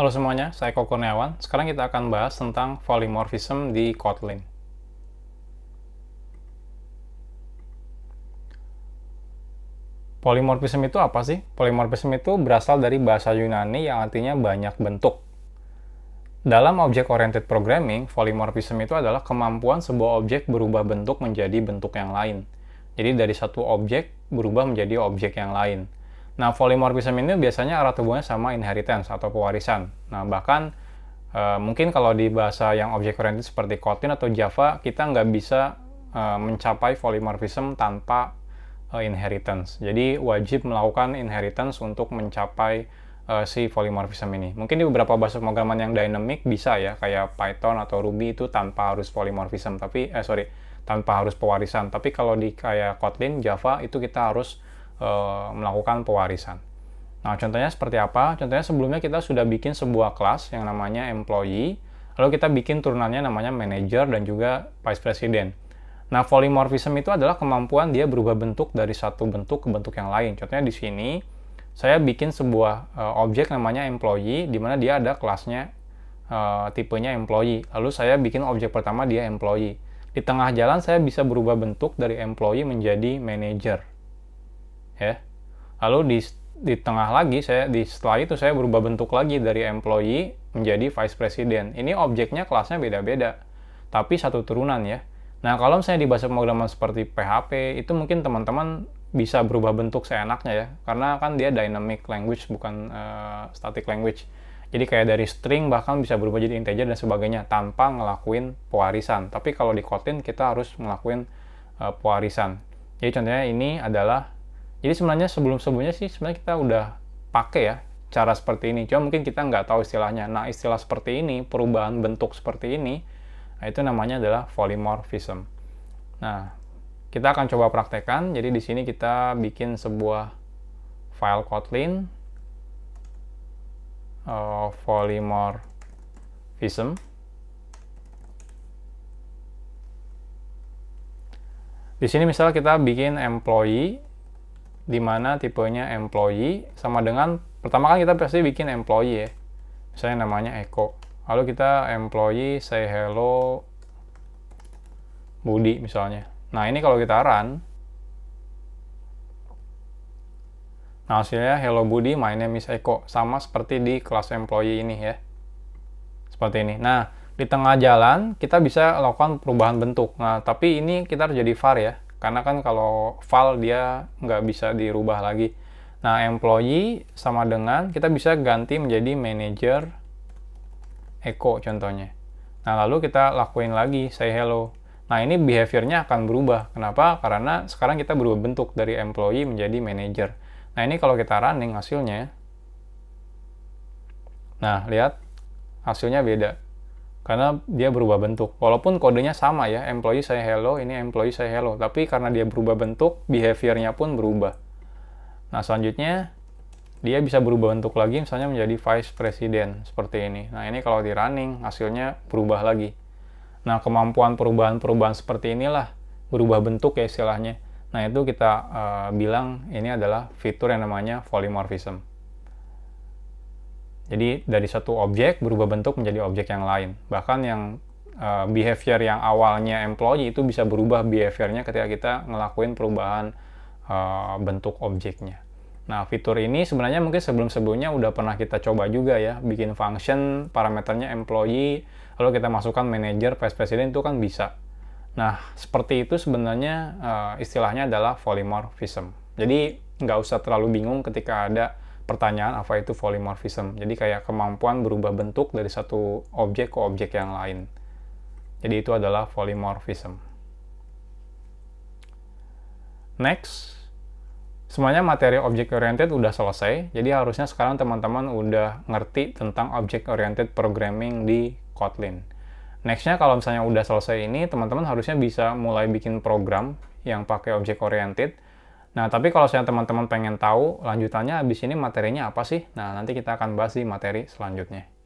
Halo semuanya, saya Koko Kurniawan. Sekarang kita akan bahas tentang polymorphism di Kotlin. Polymorphism itu apa sih? Polymorphism itu berasal dari bahasa Yunani yang artinya banyak bentuk. Dalam object-oriented programming, polymorphism itu adalah kemampuan sebuah objek berubah bentuk menjadi bentuk yang lain. Jadi dari satu objek berubah menjadi objek yang lain. Nah, polymorphism ini biasanya erat hubungannya sama inheritance atau pewarisan. Nah, bahkan uh, mungkin kalau di bahasa yang object-oriented seperti Kotlin atau Java, kita nggak bisa uh, mencapai polymorphism tanpa uh, inheritance. Jadi, wajib melakukan inheritance untuk mencapai uh, si polymorphism ini. Mungkin di beberapa bahasa pemrograman yang dynamic bisa ya, kayak Python atau Ruby itu tanpa harus polymorphism, tapi, eh sorry, tanpa harus pewarisan. Tapi kalau di kayak Kotlin, Java, itu kita harus e, melakukan pewarisan. Nah, contohnya seperti apa? Contohnya sebelumnya kita sudah bikin sebuah kelas yang namanya employee, lalu kita bikin turunannya namanya manager dan juga vice president. Nah, polymorphism itu adalah kemampuan dia berubah bentuk dari satu bentuk ke bentuk yang lain. Contohnya di sini, saya bikin sebuah e, objek namanya employee, di mana dia ada kelasnya e, tipenya employee. Lalu saya bikin objek pertama dia employee. Di tengah jalan saya bisa berubah bentuk dari employee menjadi manager ya lalu di di tengah lagi saya di setelah itu saya berubah bentuk lagi dari employee menjadi vice president ini objeknya kelasnya beda-beda tapi satu turunan ya nah kalau misalnya di bahasa pemrograman seperti PHP itu mungkin teman-teman bisa berubah bentuk seenaknya ya karena kan dia dynamic language bukan uh, static language jadi kayak dari string bahkan bisa berubah jadi integer dan sebagainya tanpa ngelakuin pewarisan. Tapi kalau di Kotlin kita harus ngelakuin uh, pewarisan. Jadi contohnya ini adalah jadi sebenarnya sebelum-sebelumnya sih sebenarnya kita udah pakai ya cara seperti ini. Cuma mungkin kita nggak tahu istilahnya. Nah, istilah seperti ini, perubahan bentuk seperti ini, nah itu namanya adalah polymorphism. Nah, kita akan coba praktekkan. Jadi di sini kita bikin sebuah file Kotlin uh, polymorphism. Di sini misalnya kita bikin employee di mana tipenya employee sama dengan pertama kan kita pasti bikin employee ya. Misalnya namanya Eko. Lalu kita employee say hello Budi misalnya. Nah, ini kalau kita run Nah, hasilnya hello Budi, my name is Eko. Sama seperti di kelas employee ini ya. Seperti ini. Nah, di tengah jalan kita bisa lakukan perubahan bentuk. Nah, tapi ini kita harus jadi var ya karena kan kalau file dia nggak bisa dirubah lagi nah employee sama dengan kita bisa ganti menjadi manager Eko contohnya nah lalu kita lakuin lagi say hello nah ini behaviornya akan berubah kenapa karena sekarang kita berubah bentuk dari employee menjadi manager nah ini kalau kita running hasilnya nah lihat hasilnya beda karena dia berubah bentuk. Walaupun kodenya sama ya, employee saya hello, ini employee saya hello, tapi karena dia berubah bentuk, behaviornya pun berubah. Nah, selanjutnya dia bisa berubah bentuk lagi misalnya menjadi vice president seperti ini. Nah, ini kalau di running hasilnya berubah lagi. Nah, kemampuan perubahan-perubahan seperti inilah berubah bentuk ya istilahnya. Nah, itu kita uh, bilang ini adalah fitur yang namanya polymorphism. Jadi dari satu objek berubah bentuk menjadi objek yang lain. Bahkan yang uh, behavior yang awalnya employee itu bisa berubah behaviornya ketika kita ngelakuin perubahan uh, bentuk objeknya. Nah, fitur ini sebenarnya mungkin sebelum-sebelumnya udah pernah kita coba juga ya, bikin function parameternya employee, lalu kita masukkan manager, vice president itu kan bisa. Nah, seperti itu sebenarnya uh, istilahnya adalah polymorphism. Jadi, nggak usah terlalu bingung ketika ada pertanyaan apa itu polymorphism. Jadi kayak kemampuan berubah bentuk dari satu objek ke objek yang lain. Jadi itu adalah polymorphism. Next, semuanya materi object oriented udah selesai. Jadi harusnya sekarang teman-teman udah ngerti tentang object oriented programming di Kotlin. Nextnya kalau misalnya udah selesai ini, teman-teman harusnya bisa mulai bikin program yang pakai object oriented Nah, tapi kalau saya teman-teman pengen tahu lanjutannya habis ini materinya apa sih? Nah, nanti kita akan bahas di materi selanjutnya.